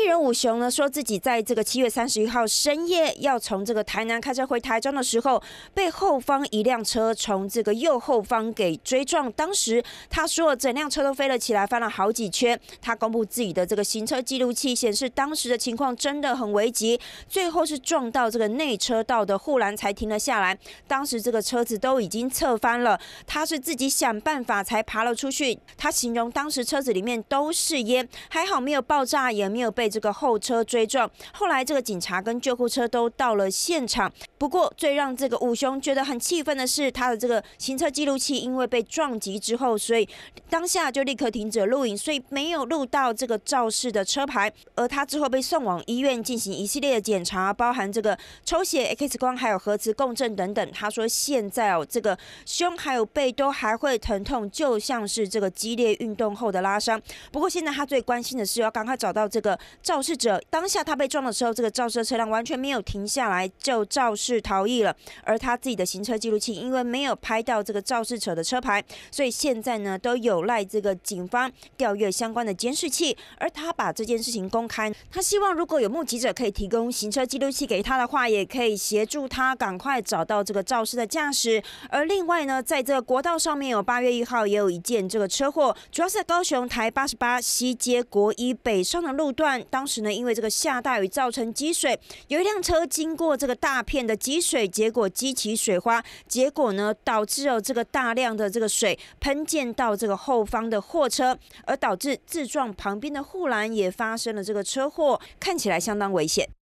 艺人武雄呢，说自己在这个七月三十一号深夜要从这个台南开车回台中的时候，被后方一辆车从这个右后方给追撞。当时他说，整辆车都飞了起来，翻了好几圈。他公布自己的这个行车记录器显示，当时的情况真的很危急，最后是撞到这个内车道的护栏才停了下来。当时这个车子都已经侧翻了，他是自己想办法才爬了出去。他形容当时车子里面都是烟，还好没有爆炸，也没有被。这个后车追撞，后来这个警察跟救护车都到了现场。不过最让这个五兄觉得很气愤的是，他的这个行车记录器因为被撞击之后，所以当下就立刻停止录影，所以没有录到这个肇事的车牌。而他之后被送往医院进行一系列的检查，包含这个抽血、X 光还有核磁共振等等。他说现在哦，这个胸还有背都还会疼痛，就像是这个激烈运动后的拉伤。不过现在他最关心的是要赶快找到这个。肇事者当下他被撞的时候，这个肇事车辆完全没有停下来就肇事逃逸了。而他自己的行车记录器因为没有拍到这个肇事者的车牌，所以现在呢都有赖这个警方调阅相关的监视器。而他把这件事情公开，他希望如果有目击者可以提供行车记录器给他的话，也可以协助他赶快找到这个肇事的驾驶。而另外呢，在这个国道上面有八月一号也有一件这个车祸，主要是在高雄台八十八西街国一北上的路段。当时呢，因为这个下大雨造成积水，有一辆车经过这个大片的积水，结果激起水花，结果呢，导致了这个大量的这个水喷溅到这个后方的货车，而导致自撞旁边的护栏也发生了这个车祸，看起来相当危险。